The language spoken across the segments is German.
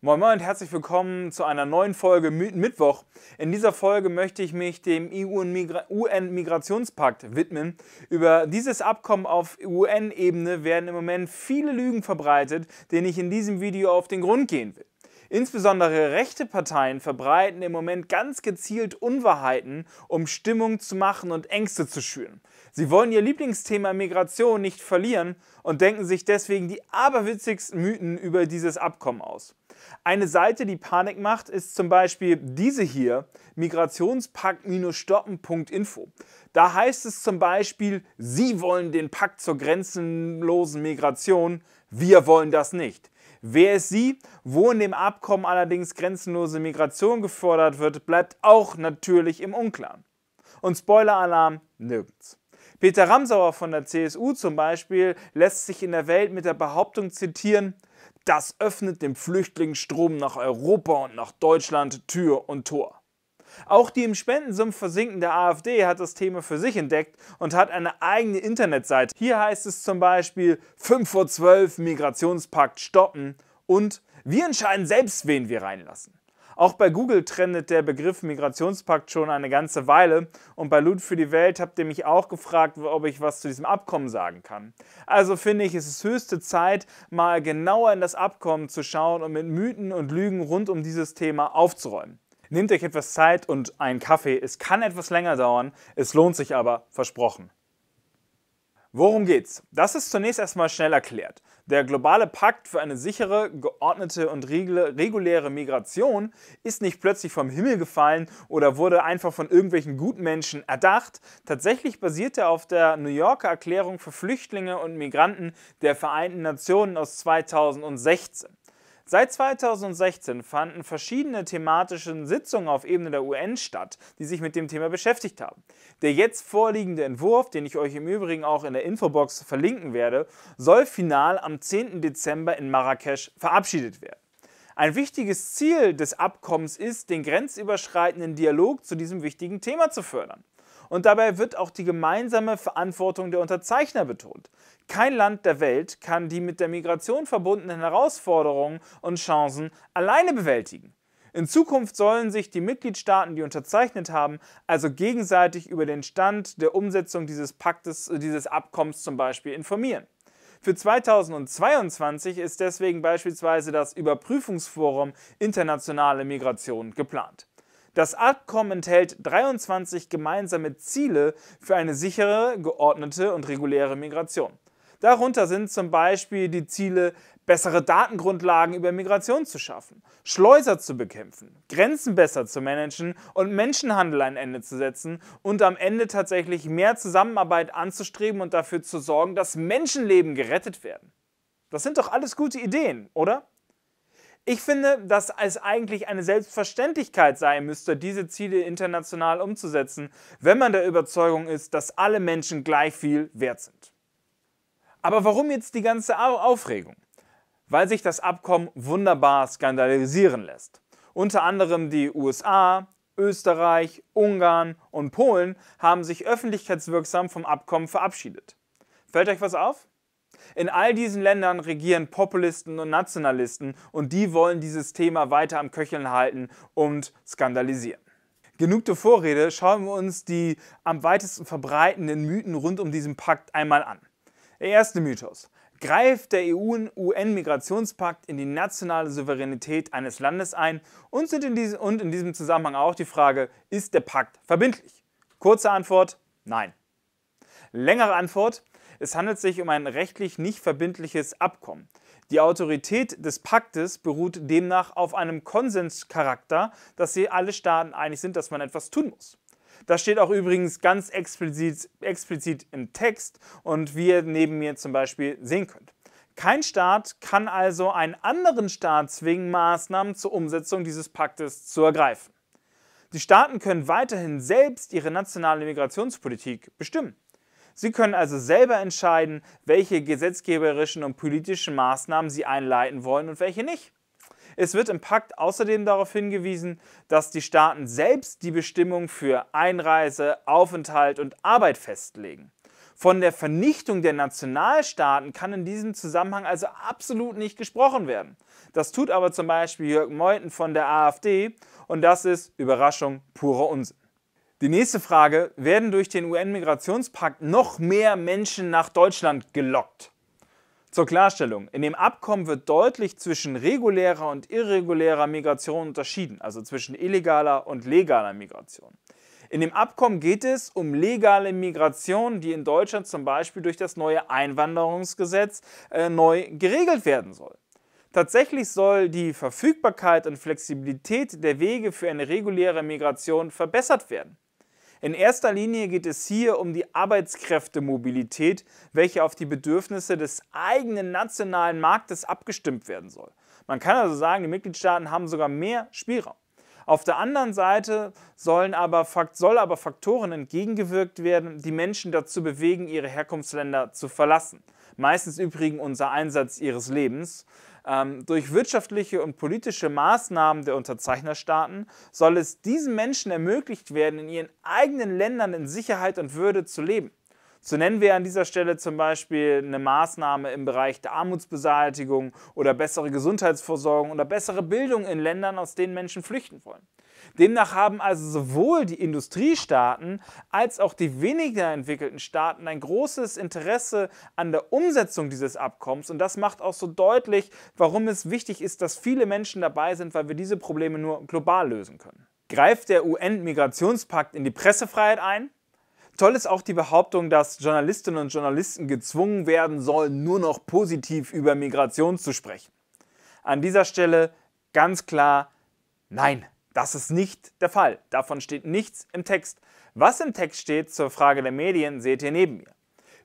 Moin Moin und herzlich willkommen zu einer neuen Folge Mittwoch. In dieser Folge möchte ich mich dem UN-Migrationspakt widmen. Über dieses Abkommen auf UN-Ebene werden im Moment viele Lügen verbreitet, denen ich in diesem Video auf den Grund gehen will. Insbesondere rechte Parteien verbreiten im Moment ganz gezielt Unwahrheiten, um Stimmung zu machen und Ängste zu schüren. Sie wollen ihr Lieblingsthema Migration nicht verlieren und denken sich deswegen die aberwitzigsten Mythen über dieses Abkommen aus. Eine Seite, die Panik macht, ist zum Beispiel diese hier, migrationspakt-stoppen.info. Da heißt es zum Beispiel, Sie wollen den Pakt zur grenzenlosen Migration, wir wollen das nicht. Wer ist sie? Wo in dem Abkommen allerdings grenzenlose Migration gefordert wird, bleibt auch natürlich im Unklaren. Und Spoiler-Alarm nirgends. Peter Ramsauer von der CSU zum Beispiel lässt sich in der Welt mit der Behauptung zitieren, das öffnet dem Flüchtlingsstrom nach Europa und nach Deutschland Tür und Tor. Auch die im Spendensumpf versinkende AfD hat das Thema für sich entdeckt und hat eine eigene Internetseite. Hier heißt es zum Beispiel 5 vor 12 Migrationspakt stoppen und wir entscheiden selbst, wen wir reinlassen. Auch bei Google trendet der Begriff Migrationspakt schon eine ganze Weile und bei Loot für die Welt habt ihr mich auch gefragt, ob ich was zu diesem Abkommen sagen kann. Also finde ich, es ist höchste Zeit, mal genauer in das Abkommen zu schauen und mit Mythen und Lügen rund um dieses Thema aufzuräumen. Nehmt euch etwas Zeit und einen Kaffee. Es kann etwas länger dauern, es lohnt sich aber, versprochen. Worum geht's? Das ist zunächst erstmal schnell erklärt. Der globale Pakt für eine sichere, geordnete und reguläre Migration ist nicht plötzlich vom Himmel gefallen oder wurde einfach von irgendwelchen Gutmenschen erdacht. Tatsächlich basiert er auf der New Yorker Erklärung für Flüchtlinge und Migranten der Vereinten Nationen aus 2016. Seit 2016 fanden verschiedene thematische Sitzungen auf Ebene der UN statt, die sich mit dem Thema beschäftigt haben. Der jetzt vorliegende Entwurf, den ich euch im Übrigen auch in der Infobox verlinken werde, soll final am 10. Dezember in Marrakesch verabschiedet werden. Ein wichtiges Ziel des Abkommens ist, den grenzüberschreitenden Dialog zu diesem wichtigen Thema zu fördern. Und dabei wird auch die gemeinsame Verantwortung der Unterzeichner betont. Kein Land der Welt kann die mit der Migration verbundenen Herausforderungen und Chancen alleine bewältigen. In Zukunft sollen sich die Mitgliedstaaten, die unterzeichnet haben, also gegenseitig über den Stand der Umsetzung dieses Paktes, äh, dieses Abkommens zum Beispiel informieren. Für 2022 ist deswegen beispielsweise das Überprüfungsforum Internationale Migration geplant. Das Abkommen enthält 23 gemeinsame Ziele für eine sichere, geordnete und reguläre Migration. Darunter sind zum Beispiel die Ziele, bessere Datengrundlagen über Migration zu schaffen, Schleuser zu bekämpfen, Grenzen besser zu managen und Menschenhandel ein Ende zu setzen und am Ende tatsächlich mehr Zusammenarbeit anzustreben und dafür zu sorgen, dass Menschenleben gerettet werden. Das sind doch alles gute Ideen, oder? Ich finde, dass es eigentlich eine Selbstverständlichkeit sein müsste, diese Ziele international umzusetzen, wenn man der Überzeugung ist, dass alle Menschen gleich viel wert sind. Aber warum jetzt die ganze Aufregung? Weil sich das Abkommen wunderbar skandalisieren lässt. Unter anderem die USA, Österreich, Ungarn und Polen haben sich öffentlichkeitswirksam vom Abkommen verabschiedet. Fällt euch was auf? In all diesen Ländern regieren Populisten und Nationalisten und die wollen dieses Thema weiter am Köcheln halten und skandalisieren. Genug der Vorrede, schauen wir uns die am weitesten verbreitenden Mythen rund um diesen Pakt einmal an. Der erste Mythos. Greift der eu UN-Migrationspakt in die nationale Souveränität eines Landes ein und, in diesem, und in diesem Zusammenhang auch die Frage, ist der Pakt verbindlich? Kurze Antwort, nein. Längere Antwort, es handelt sich um ein rechtlich nicht verbindliches Abkommen. Die Autorität des Paktes beruht demnach auf einem Konsenscharakter, dass sie alle Staaten einig sind, dass man etwas tun muss. Das steht auch übrigens ganz explizit, explizit im Text und wie ihr neben mir zum Beispiel sehen könnt. Kein Staat kann also einen anderen Staat zwingen, Maßnahmen zur Umsetzung dieses Paktes zu ergreifen. Die Staaten können weiterhin selbst ihre nationale Migrationspolitik bestimmen. Sie können also selber entscheiden, welche gesetzgeberischen und politischen Maßnahmen Sie einleiten wollen und welche nicht. Es wird im Pakt außerdem darauf hingewiesen, dass die Staaten selbst die Bestimmungen für Einreise, Aufenthalt und Arbeit festlegen. Von der Vernichtung der Nationalstaaten kann in diesem Zusammenhang also absolut nicht gesprochen werden. Das tut aber zum Beispiel Jörg Meuthen von der AfD und das ist, Überraschung, purer Unsinn. Die nächste Frage, werden durch den UN-Migrationspakt noch mehr Menschen nach Deutschland gelockt? Zur Klarstellung, in dem Abkommen wird deutlich zwischen regulärer und irregulärer Migration unterschieden, also zwischen illegaler und legaler Migration. In dem Abkommen geht es um legale Migration, die in Deutschland zum Beispiel durch das neue Einwanderungsgesetz äh, neu geregelt werden soll. Tatsächlich soll die Verfügbarkeit und Flexibilität der Wege für eine reguläre Migration verbessert werden. In erster Linie geht es hier um die Arbeitskräftemobilität, welche auf die Bedürfnisse des eigenen nationalen Marktes abgestimmt werden soll. Man kann also sagen, die Mitgliedstaaten haben sogar mehr Spielraum. Auf der anderen Seite sollen aber, soll aber Faktoren entgegengewirkt werden, die Menschen dazu bewegen, ihre Herkunftsländer zu verlassen meistens übrigens unser Einsatz ihres Lebens. Ähm, durch wirtschaftliche und politische Maßnahmen der Unterzeichnerstaaten soll es diesen Menschen ermöglicht werden, in ihren eigenen Ländern in Sicherheit und Würde zu leben. So nennen wir an dieser Stelle zum Beispiel eine Maßnahme im Bereich der Armutsbeseitigung oder bessere Gesundheitsversorgung oder bessere Bildung in Ländern, aus denen Menschen flüchten wollen. Demnach haben also sowohl die Industriestaaten als auch die weniger entwickelten Staaten ein großes Interesse an der Umsetzung dieses Abkommens und das macht auch so deutlich, warum es wichtig ist, dass viele Menschen dabei sind, weil wir diese Probleme nur global lösen können. Greift der UN-Migrationspakt in die Pressefreiheit ein? Toll ist auch die Behauptung, dass Journalistinnen und Journalisten gezwungen werden sollen, nur noch positiv über Migration zu sprechen. An dieser Stelle ganz klar Nein. Das ist nicht der Fall. Davon steht nichts im Text. Was im Text steht zur Frage der Medien, seht ihr neben mir.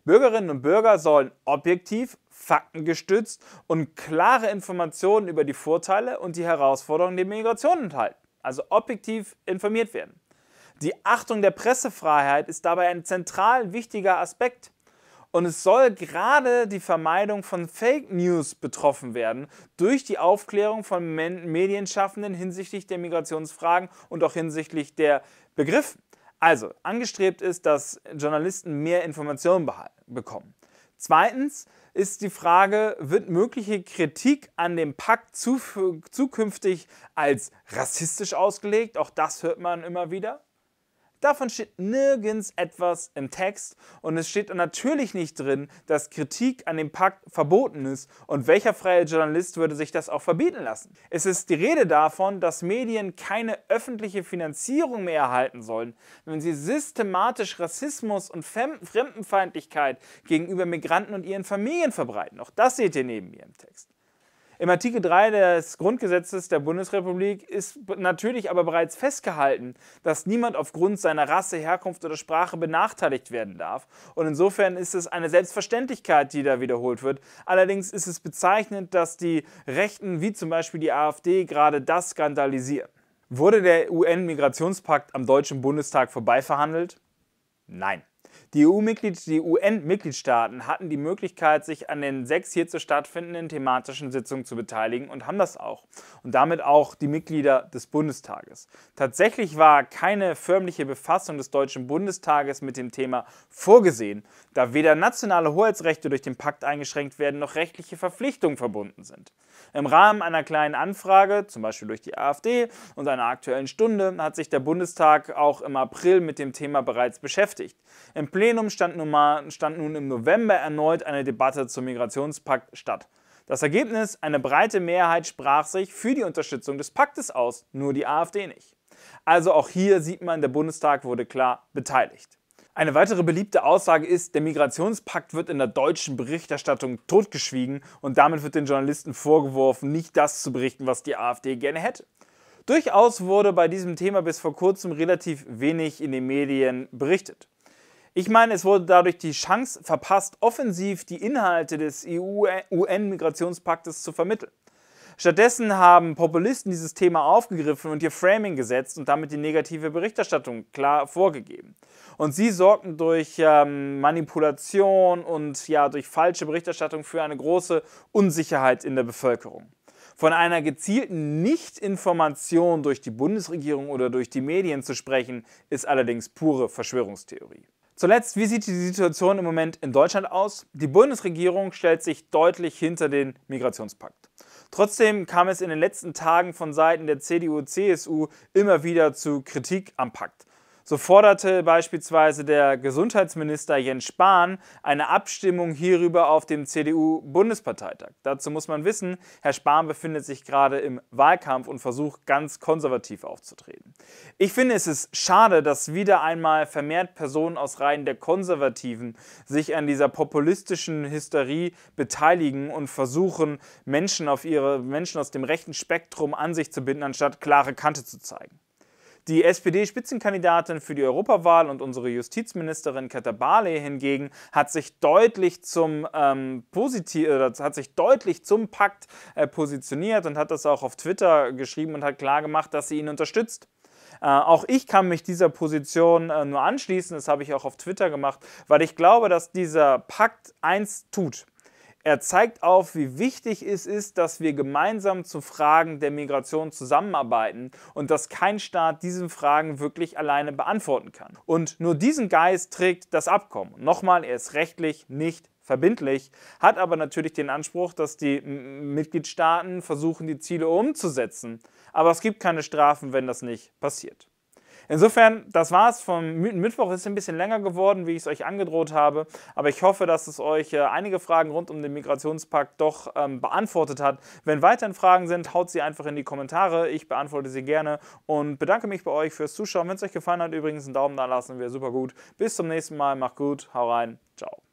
Bürgerinnen und Bürger sollen objektiv, faktengestützt und klare Informationen über die Vorteile und die Herausforderungen der Migration enthalten, also objektiv informiert werden. Die Achtung der Pressefreiheit ist dabei ein zentral wichtiger Aspekt. Und es soll gerade die Vermeidung von Fake News betroffen werden durch die Aufklärung von Men Medienschaffenden hinsichtlich der Migrationsfragen und auch hinsichtlich der Begriffe. Also, angestrebt ist, dass Journalisten mehr Informationen bekommen. Zweitens ist die Frage, wird mögliche Kritik an dem Pakt zukünftig als rassistisch ausgelegt? Auch das hört man immer wieder. Davon steht nirgends etwas im Text und es steht natürlich nicht drin, dass Kritik an dem Pakt verboten ist und welcher freie Journalist würde sich das auch verbieten lassen. Es ist die Rede davon, dass Medien keine öffentliche Finanzierung mehr erhalten sollen, wenn sie systematisch Rassismus und Fremdenfeindlichkeit gegenüber Migranten und ihren Familien verbreiten. Auch das seht ihr neben mir im Text. Im Artikel 3 des Grundgesetzes der Bundesrepublik ist natürlich aber bereits festgehalten, dass niemand aufgrund seiner Rasse, Herkunft oder Sprache benachteiligt werden darf. Und insofern ist es eine Selbstverständlichkeit, die da wiederholt wird. Allerdings ist es bezeichnend, dass die Rechten, wie zum Beispiel die AfD, gerade das skandalisieren. Wurde der UN-Migrationspakt am Deutschen Bundestag vorbeiverhandelt? Nein. Die UN-Mitgliedstaaten hatten die Möglichkeit, sich an den sechs hierzu stattfindenden thematischen Sitzungen zu beteiligen und haben das auch. Und damit auch die Mitglieder des Bundestages. Tatsächlich war keine förmliche Befassung des Deutschen Bundestages mit dem Thema vorgesehen da weder nationale Hoheitsrechte durch den Pakt eingeschränkt werden noch rechtliche Verpflichtungen verbunden sind. Im Rahmen einer kleinen Anfrage, zum Beispiel durch die AfD und einer aktuellen Stunde, hat sich der Bundestag auch im April mit dem Thema bereits beschäftigt. Im Plenum stand nun, im November erneut eine Debatte zum Migrationspakt statt. Das Ergebnis, eine breite Mehrheit sprach sich für die Unterstützung des Paktes aus, nur die AfD nicht. Also auch hier sieht man, der Bundestag wurde klar beteiligt. Eine weitere beliebte Aussage ist, der Migrationspakt wird in der deutschen Berichterstattung totgeschwiegen und damit wird den Journalisten vorgeworfen, nicht das zu berichten, was die AfD gerne hätte. Durchaus wurde bei diesem Thema bis vor kurzem relativ wenig in den Medien berichtet. Ich meine, es wurde dadurch die Chance verpasst, offensiv die Inhalte des EU-UN-Migrationspaktes zu vermitteln. Stattdessen haben Populisten dieses Thema aufgegriffen und ihr Framing gesetzt und damit die negative Berichterstattung klar vorgegeben. Und sie sorgten durch ähm, Manipulation und ja durch falsche Berichterstattung für eine große Unsicherheit in der Bevölkerung. Von einer gezielten Nichtinformation durch die Bundesregierung oder durch die Medien zu sprechen, ist allerdings pure Verschwörungstheorie. Zuletzt, wie sieht die Situation im Moment in Deutschland aus? Die Bundesregierung stellt sich deutlich hinter den Migrationspakt. Trotzdem kam es in den letzten Tagen von Seiten der CDU-CSU immer wieder zu Kritik am Pakt. So forderte beispielsweise der Gesundheitsminister Jens Spahn eine Abstimmung hierüber auf dem CDU-Bundesparteitag. Dazu muss man wissen, Herr Spahn befindet sich gerade im Wahlkampf und versucht ganz konservativ aufzutreten. Ich finde, es ist schade, dass wieder einmal vermehrt Personen aus Reihen der Konservativen sich an dieser populistischen Hysterie beteiligen und versuchen, Menschen auf ihre Menschen aus dem rechten Spektrum an sich zu binden, anstatt klare Kante zu zeigen. Die SPD-Spitzenkandidatin für die Europawahl und unsere Justizministerin Katja Barley hingegen hat sich deutlich zum ähm, Positiv oder äh, hat sich deutlich zum Pakt äh, positioniert und hat das auch auf Twitter geschrieben und hat klargemacht, dass sie ihn unterstützt. Äh, auch ich kann mich dieser Position äh, nur anschließen, das habe ich auch auf Twitter gemacht, weil ich glaube, dass dieser Pakt eins tut. Er zeigt auf, wie wichtig es ist, dass wir gemeinsam zu Fragen der Migration zusammenarbeiten und dass kein Staat diese Fragen wirklich alleine beantworten kann. Und nur diesen Geist trägt das Abkommen. Nochmal, er ist rechtlich nicht verbindlich, hat aber natürlich den Anspruch, dass die Mitgliedstaaten versuchen, die Ziele umzusetzen. Aber es gibt keine Strafen, wenn das nicht passiert. Insofern, das war's vom Mythenmittwoch. Ist ein bisschen länger geworden, wie ich es euch angedroht habe. Aber ich hoffe, dass es euch äh, einige Fragen rund um den Migrationspakt doch ähm, beantwortet hat. Wenn weiterhin Fragen sind, haut sie einfach in die Kommentare. Ich beantworte sie gerne und bedanke mich bei euch fürs Zuschauen. Wenn es euch gefallen hat, übrigens einen Daumen da lassen, wäre super gut. Bis zum nächsten Mal. Macht gut. Hau rein. Ciao.